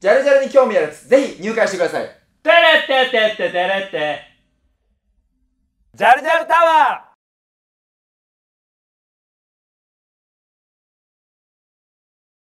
ジャルジャルに興味あるやつ、ぜひ入会してください。てれってってっててれって。ジャルジャルタワー